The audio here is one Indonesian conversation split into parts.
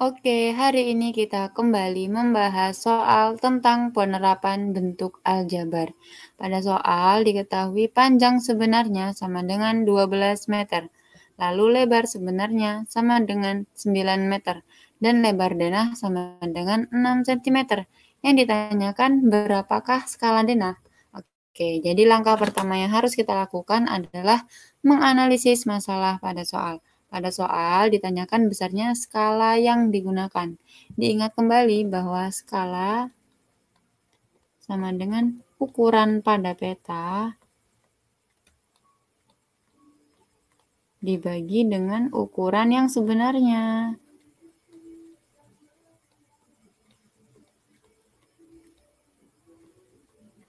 Oke, hari ini kita kembali membahas soal tentang penerapan bentuk aljabar. Pada soal diketahui panjang sebenarnya sama dengan 12 meter, lalu lebar sebenarnya sama dengan 9 meter, dan lebar denah sama dengan 6 cm. Yang ditanyakan berapakah skala denah? Oke, jadi langkah pertama yang harus kita lakukan adalah menganalisis masalah pada soal. Pada soal ditanyakan besarnya skala yang digunakan. Diingat kembali bahwa skala sama dengan ukuran pada peta dibagi dengan ukuran yang sebenarnya.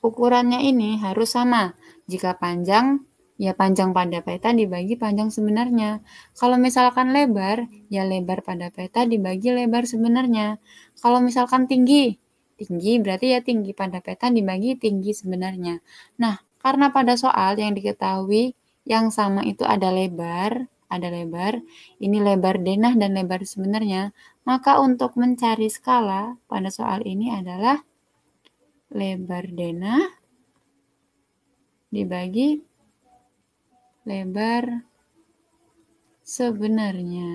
Ukurannya ini harus sama. Jika panjang, ya panjang pada peta dibagi panjang sebenarnya. Kalau misalkan lebar, ya lebar pada peta dibagi lebar sebenarnya. Kalau misalkan tinggi, tinggi berarti ya tinggi pada peta dibagi tinggi sebenarnya. Nah, karena pada soal yang diketahui yang sama itu ada lebar, ada lebar, ini lebar denah dan lebar sebenarnya, maka untuk mencari skala pada soal ini adalah lebar denah dibagi lebar sebenarnya.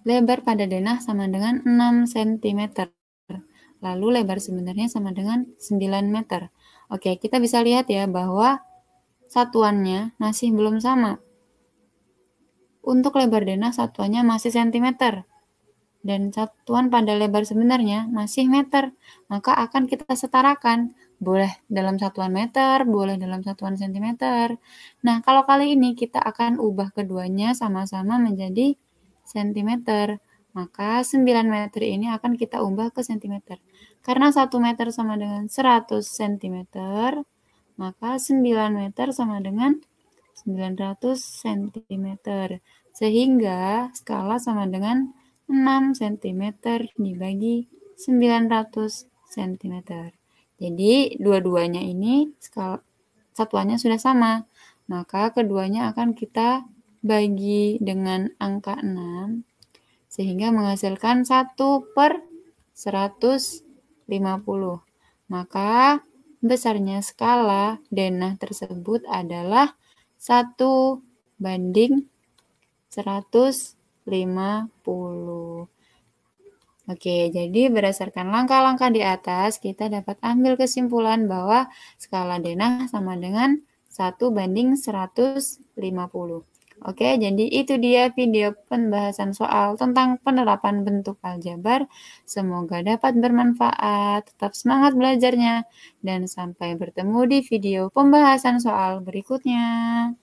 Lebar pada denah sama dengan 6 cm. Lalu lebar sebenarnya sama dengan 9 meter. Oke, kita bisa lihat ya bahwa satuannya masih belum sama. Untuk lebar denah satuannya masih sentimeter dan satuan pada lebar sebenarnya masih meter, maka akan kita setarakan. Boleh dalam satuan meter, boleh dalam satuan sentimeter. Nah, kalau kali ini kita akan ubah keduanya sama-sama menjadi sentimeter. Maka 9 meter ini akan kita ubah ke sentimeter. Karena 1 meter sama dengan 100 sentimeter, maka 9 meter sama dengan 900 sentimeter. Sehingga skala sama dengan 6 cm dibagi 900 cm. Jadi, dua-duanya ini skala, satuannya sudah sama. Maka keduanya akan kita bagi dengan angka 6 sehingga menghasilkan 1 per 150. Maka besarnya skala denah tersebut adalah 1 banding 150. 50. Oke, jadi berdasarkan langkah-langkah di atas, kita dapat ambil kesimpulan bahwa skala denah sama dengan 1 banding 150. Oke, jadi itu dia video pembahasan soal tentang penerapan bentuk aljabar. Semoga dapat bermanfaat, tetap semangat belajarnya, dan sampai bertemu di video pembahasan soal berikutnya.